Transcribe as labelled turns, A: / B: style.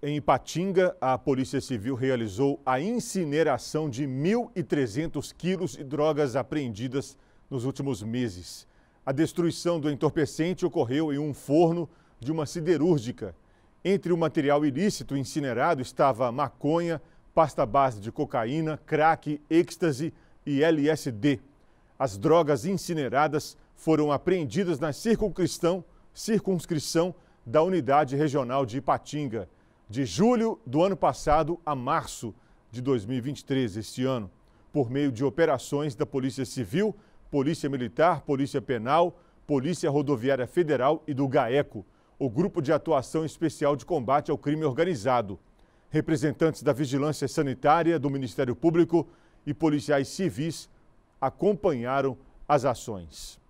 A: Em Ipatinga, a Polícia Civil realizou a incineração de 1.300 quilos de drogas apreendidas nos últimos meses. A destruição do entorpecente ocorreu em um forno de uma siderúrgica. Entre o material ilícito incinerado estava maconha, pasta base de cocaína, crack, êxtase e LSD. As drogas incineradas foram apreendidas na circunscrição, circunscrição da Unidade Regional de Ipatinga de julho do ano passado a março de 2023, este ano, por meio de operações da Polícia Civil, Polícia Militar, Polícia Penal, Polícia Rodoviária Federal e do GAECO, o Grupo de Atuação Especial de Combate ao Crime Organizado. Representantes da Vigilância Sanitária, do Ministério Público e policiais civis acompanharam as ações.